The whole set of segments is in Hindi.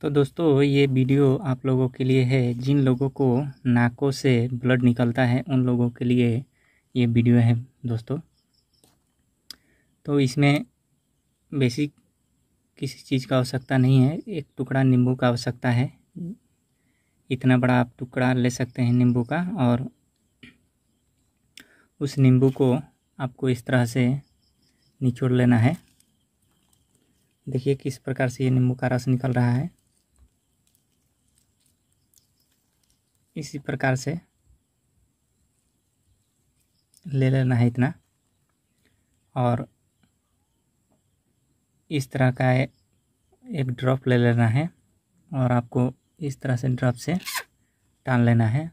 तो दोस्तों ये वीडियो आप लोगों के लिए है जिन लोगों को नाकों से ब्लड निकलता है उन लोगों के लिए ये वीडियो है दोस्तों तो इसमें बेसिक किसी चीज़ का आवश्यकता नहीं है एक टुकड़ा नींबू का आवश्यकता है इतना बड़ा आप टुकड़ा ले सकते हैं नींबू का और उस नींबू को आपको इस तरह से निचोड़ लेना है देखिए किस प्रकार से ये नींबू का रस निकल रहा है इसी प्रकार से ले लेना है इतना और इस तरह का एक ड्रॉप ले लेना है और आपको इस तरह से ड्रॉप से टान लेना है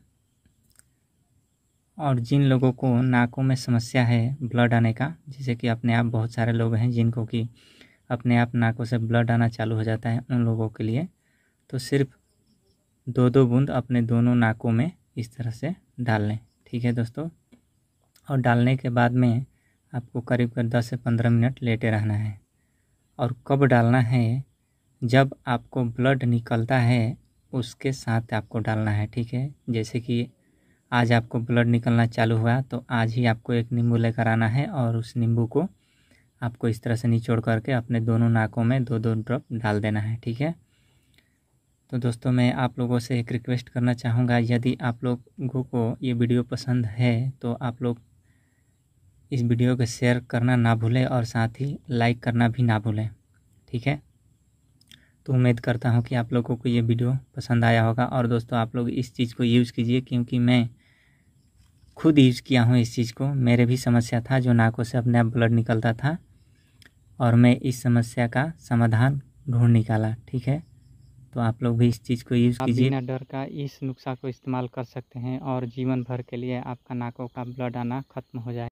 और जिन लोगों को नाकों में समस्या है ब्लड आने का जैसे कि अपने आप बहुत सारे लोग हैं जिनको कि अपने आप नाकों से ब्लड आना चालू हो जाता है उन लोगों के लिए तो सिर्फ दो दो बूंद अपने दोनों नाकों में इस तरह से डाल लें ठीक है दोस्तों और डालने के बाद में आपको करीब करीब दस से पंद्रह मिनट लेटे रहना है और कब डालना है जब आपको ब्लड निकलता है उसके साथ आपको डालना है ठीक है जैसे कि आज आपको ब्लड निकलना चालू हुआ तो आज ही आपको एक नींबू लेकर आना है और उस नींबू को आपको इस तरह से निचोड़ करके अपने दोनों नाकों में दो दो ड्रॉप डाल देना है ठीक है तो दोस्तों मैं आप लोगों से एक रिक्वेस्ट करना चाहूँगा यदि आप लोगों को ये वीडियो पसंद है तो आप लोग इस वीडियो को शेयर करना ना भूलें और साथ ही लाइक करना भी ना भूलें ठीक है तो उम्मीद करता हूँ कि आप लोगों को ये वीडियो पसंद आया होगा और दोस्तों आप लोग इस चीज़ को यूज़ कीजिए क्योंकि मैं खुद यूज़ किया हूँ इस चीज़ को मेरे भी समस्या था जो नाकों से अपने आप ब्लड निकलता था और मैं इस समस्या का समाधान ढूंढ निकाला ठीक है तो आप लोग भी इस चीज़ को यूज़ कीजिए बिना डर का इस नुस्खा को इस्तेमाल कर सकते हैं और जीवन भर के लिए आपका नाकों का ब्लड आना खत्म हो जाए